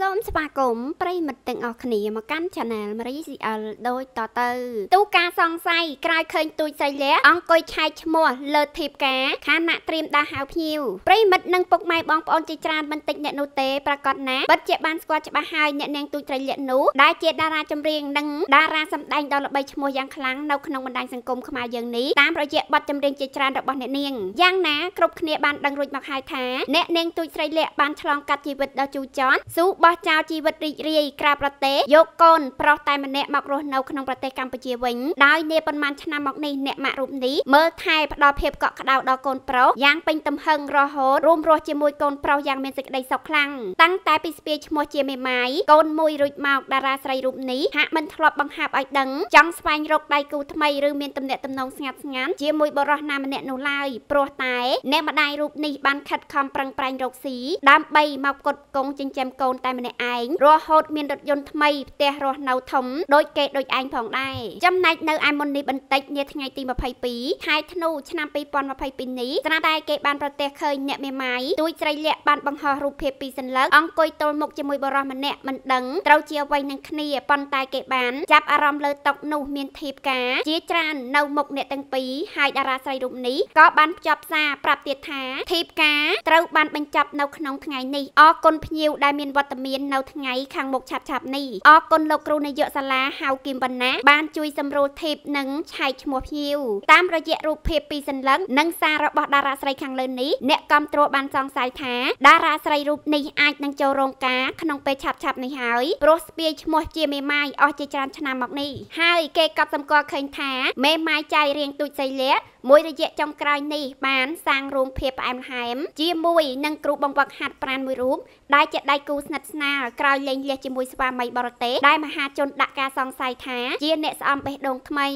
សូមស្វាគមន៍ប្រិមិត្តទាំងអស់គ្នា មកកាន់ Channel Marie CL ដូចតទៅទូការសង្ស័យក្រោយឃើញ ទូចស្រីលះអង្គុយឆែកឈ្មោះលើធីបការខានៈត្រៀមដាស់ហៅភ្ញៀវប្រិមិត្តនិងពុកម៉ែបងប្អូនជាច្រើនមិនតិចអ្នកនោះទេប្រកាសណាពិតជាបានស្គាល់ច្បាស់ហើយអ្នកនាងទូចស្រីលះនោះដែលជាតារាចម្រៀងនិងតារាសម្ដែងដ៏ល្បីឈ្មោះយ៉ាងខ្លាំងនៅក្នុងបណ្ដាញសង្គមខ្មែរយើងនេះតាមរយៈបទចម្រៀងជាច្រើនរបស់អ្នកនាងយ៉ាងណាគ្រប់គ្នាបានដឹងរួចមកហើយថាអ្នកនាងទូចស្រីលះបានឆ្លងកាត់ជីវិតដ៏ជូរចត់ស៊ូបះចោលជីវិតរីករាយក្រៅប្រទេសយកកូនប្រុសតែម្នាក់មករស់នៅក្នុងប្រទេសកម្ពុជាវិញដោយនាប៉ុន្មានឆ្នាំមកនេះអ្នកម៉ាក់រូបនេះមើលថែផ្ដល់ភាពកក់ក្ដៅដល់កូនប្រុសយ៉ាងពេញទំហឹងរហូតរួមរស់ជាមួយកូនប្រុសយ៉ាងមានសេចក្តីសុខខ្លាំងតាំងតែពីស្ពាយឈ្មោះជាមេម៉ាយកូនមួយរួចមកតារាស្រីរូបនេះហាក់មិនធ្លាប់បង្ហាប់ឲ្យដឹងចង់ស្វែងរកដៃគូថ្មីឬមានទំនាក់ទំនងស្ងាត់ស្ងាត់ជាមួយបុរសណាម្នាក់នោះឡើយព្រោះតែអ្នកម្ដាយរូបនេះបានខិតខំប្រឹងប្រែងរកស៊ីដើម្បីមកកត់កងចិញ្ចឹមកូនតែម្នាក់ឯងរហូតមានរថយន្តថ្មីផ្ទះរស់នៅធំដូចគេដូចឯងផងដែរចំណែកនៅឯមុននេះបន្តិចនាថ្ងៃទី22ខែធ្នូឆ្នាំ2022នេះស្រាប់តែគេបានប្រទេសឃើញអ្នកមេម៉ាយទួយស្រីលាក់បានបង្ហោះរូបភាពពីសន្លឹកអង្គុយទល់មុខជាមួយបរិសម្នាក់មិនដឹងត្រូវជាអ្វីនឹងគ្នាប៉ុន្តែគេបានចាប់អារម្មណ៍លើតុនោះមានធីបការជាច្រើននៅមុខអ្នកទាំងពីរហើយតារាស្រីរូបនេះក៏បានភ្ជាប់សារប្រាប់ទៀតថាធីបការត្រូវបានបញ្ចប់នៅក្នុងថ្ងៃនេះអរគុណភ្ញៀវដែលមានវត្តមាននៅថ្ងៃខាងមុខឆាប់ឆាប់នេះអរគុណលោកគ្រូនាយកសាលាហៅគឹមបណ្ណាបានជួយសម្រួលធីបនិងឆែកឈ្មោះភ្ញៀវតាមរយៈរូបភាពពីសន្លឹងនិងសាររបស់តារាស្រីខាងលើនេះអ្នកគាំទ្របានសង្ស័យថាតារាស្រីរូបនេះអាចនឹងចូលរោងការក្នុងពេលឆាប់ឆាប់នេះហើយព្រោះស្ពាយឈ្មោះជាមេម៉ាយអស់ជាច្រើនឆ្នាំមកនេះហើយគេក៏សម្គាល់ឃើញថាមេម៉ាយចាយរៀងទូចសីលៈមួយរយៈចុងក្រោយនេះបានសាងរោងភាពផ្អែមល្ហែមជាមួយនឹងគ្រូបង្វឹកហាត់ប្រាណមួយរូបដែលជាដៃគូស្និទ្ធស្នាលក្រោយលែងលះជាមួយស្វាមីបរទេសដែលមហាជនដាក់ការសង្ស័យថាជាអ្នកស្អំបេះដូងថ្មី